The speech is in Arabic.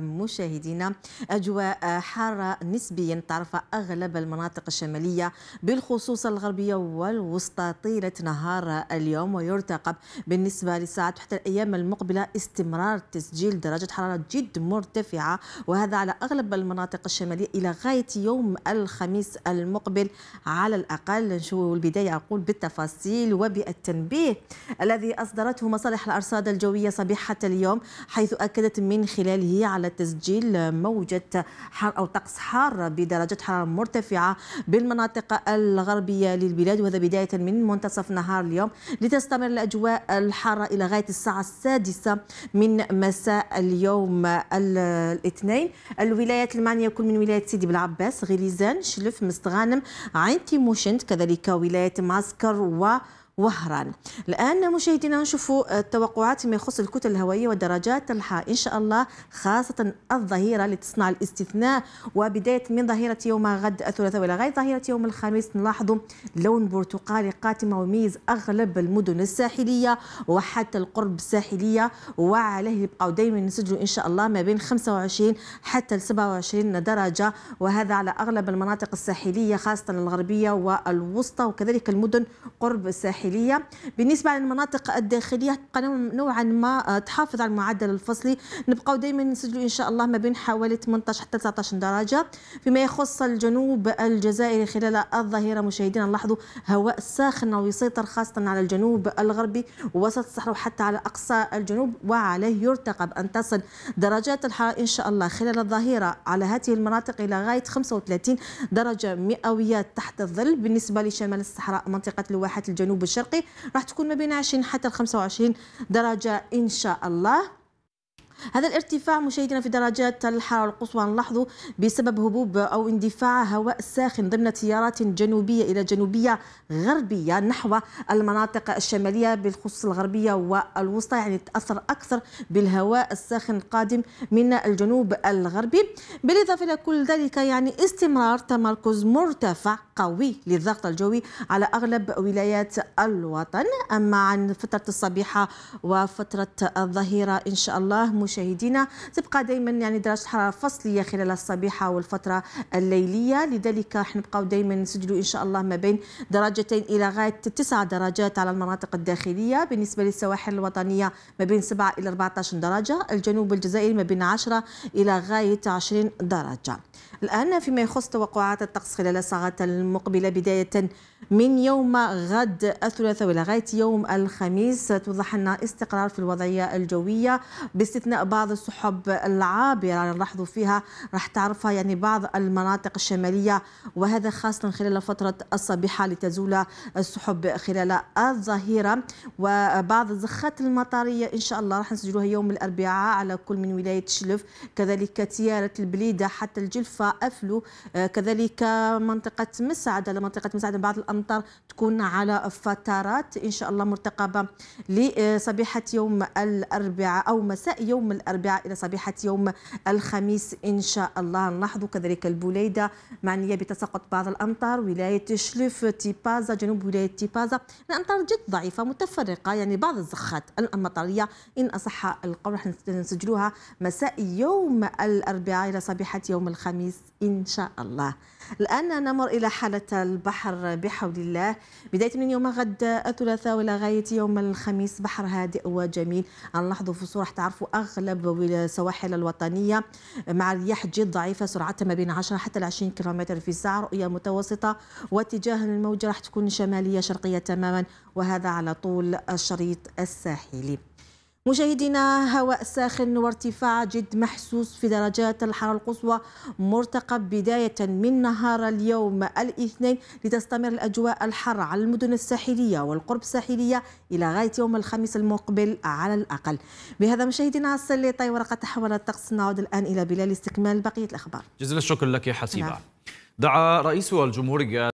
مشاهدينا أجواء حارة نسبيا تعرف أغلب المناطق الشمالية بالخصوص الغربية والوسطى طيلة نهار اليوم ويرتقب بالنسبة للساعات حتى الأيام المقبلة استمرار تسجيل درجة حرارة جد مرتفعة وهذا على أغلب المناطق الشمالية إلى غاية يوم الخميس المقبل على الأقل نشوف البداية أقول بالتفاصيل وبالتنبيه الذي أصدرته مصالح الأرصاد الجوية صبيحة اليوم حيث أكدت من خلاله على تسجيل موجة حر أو طقس حار بدرجة حرارة مرتفعة بالمناطق الغربية للبلاد وهذا بداية من منتصف نهار اليوم لتستمر الأجواء الحارة إلى غاية الساعة السادسة من مساء اليوم الاثنين الولايات المعنية كل من ولاية سيدي بالعباس غليزان شلف مستغانم عين تيموشنت كذلك ولاية معسكر و وهران الآن مشاهدينا نشوفوا آه، التوقعات فيما يخص الكتل الهوائية والدرجات تنحى إن شاء الله خاصة الظهيرة اللي تصنع الاستثناء وبداية من ظهيرة يوم غد الثلاثاء غاية ظهيرة يوم الخميس نلاحظ لون برتقالي قاتم وميز أغلب المدن الساحلية وحتى القرب الساحلية وعليه يبقوا دائما نسجلوا إن شاء الله ما بين 25 حتى 27 درجة وهذا على أغلب المناطق الساحلية خاصة الغربية والوسطى وكذلك المدن قرب الساحلية الساحلية بالنسبة للمناطق الداخلية تبقى نوعا ما آه، تحافظ على المعدل الفصلي نبقاو دائما نسجلوا إن شاء الله ما بين حوالي 18 حتى 19 درجة فيما يخص الجنوب الجزائري خلال الظهيرة مشاهدينا نلاحظوا هواء ساخن ويسيطر خاصة على الجنوب الغربي ووسط الصحراء وحتى على أقصى الجنوب وعليه يرتقب أن تصل درجات الحرارة إن شاء الله خلال الظهيرة على هذه المناطق إلى غاية 35 درجة مئوية تحت الظل بالنسبة لشمال الصحراء منطقة الواحات الجنوب الشرق. الشرقي راح تكون ما بين 20 حتى 25 درجة إن شاء الله هذا الارتفاع مشاهدينا في درجات الحرارة القصوى نلاحظه بسبب هبوب أو اندفاع هواء ساخن ضمن تيارات جنوبية إلى جنوبية غربية نحو المناطق الشمالية بالخصوص الغربية والوسطى يعني تأثر أكثر بالهواء الساخن القادم من الجنوب الغربي بالإضافة إلى كل ذلك يعني استمرار تمركز مرتفع قوي للضغط الجوي على أغلب ولايات الوطن أما عن فترة الصبيحة وفترة الظهيرة إن شاء الله مشاهدينا تبقى دائما يعني درجه الحراره فصليه خلال الصبيحه والفتره الليليه لذلك حنبقاو دائما نسجلوا ان شاء الله ما بين درجتين الى غايه 9 درجات على المناطق الداخليه بالنسبه للسواحل الوطنيه ما بين 7 الى 14 درجه الجنوب الجزائري ما بين 10 الى غايه 20 درجه الآن فيما يخص توقعات الطقس خلال الساعات المقبلة بداية من يوم غد الثلاثاء الى غاية يوم الخميس توضح لنا استقرار في الوضعية الجوية باستثناء بعض السحب العابرة نلاحظوا فيها راح تعرفها يعني بعض المناطق الشمالية وهذا خاصة خلال فترة الصبيحة لتزول السحب خلال الظهيرة وبعض الزخات المطرية إن شاء الله راح نسجلوها يوم الأربعاء على كل من ولاية شلف كذلك تيارة البليدة حتى الجلفة أفلو كذلك منطقة مسعد على منطقة مسعد بعض الأمطار تكون على فترات إن شاء الله مرتقبة لصبيحة يوم الأربعاء أو مساء يوم يوم الأربعاء إلى صبيحة يوم الخميس إن شاء الله نلاحظ كذلك البوليدة معنية بتساقط بعض الأمطار ولاية شلف تيبازا جنوب ولاية تيبازا الأمطار جد ضعيفة متفرقة يعني بعض الزخات المطرية إن أصح القول راح نسجلوها مساء يوم الأربعاء إلى صبيحة يوم الخميس إن شاء الله الآن نمر إلى حالة البحر بحول الله بداية من يوم غد الثلاثاء وإلى غاية يوم الخميس بحر هادئ وجميل نلاحظ في راح تعرفوا تتقلب سواحل الوطنية مع رياح جد ضعيفة سرعتها ما بين 10 حتى 20 كم في الساعة رؤية متوسطة واتجاه الموجة راح تكون شمالية شرقية تماما وهذا على طول الشريط الساحلي مشاهدينا هواء ساخن وارتفاع جد محسوس في درجات الحرارة القصوى مرتقب بداية من نهار اليوم الاثنين لتستمر الأجواء الحارة على المدن الساحلية والقرب الساحلية إلى غاية يوم الخميس المقبل على الأقل بهذا مشاهدينا السليطة ورقة تحول الطقس نعود الآن إلى بلال استكمال بقية الأخبار جزيل الشكر لك يا حسيبة نعم. دعا رئيس الجمهورية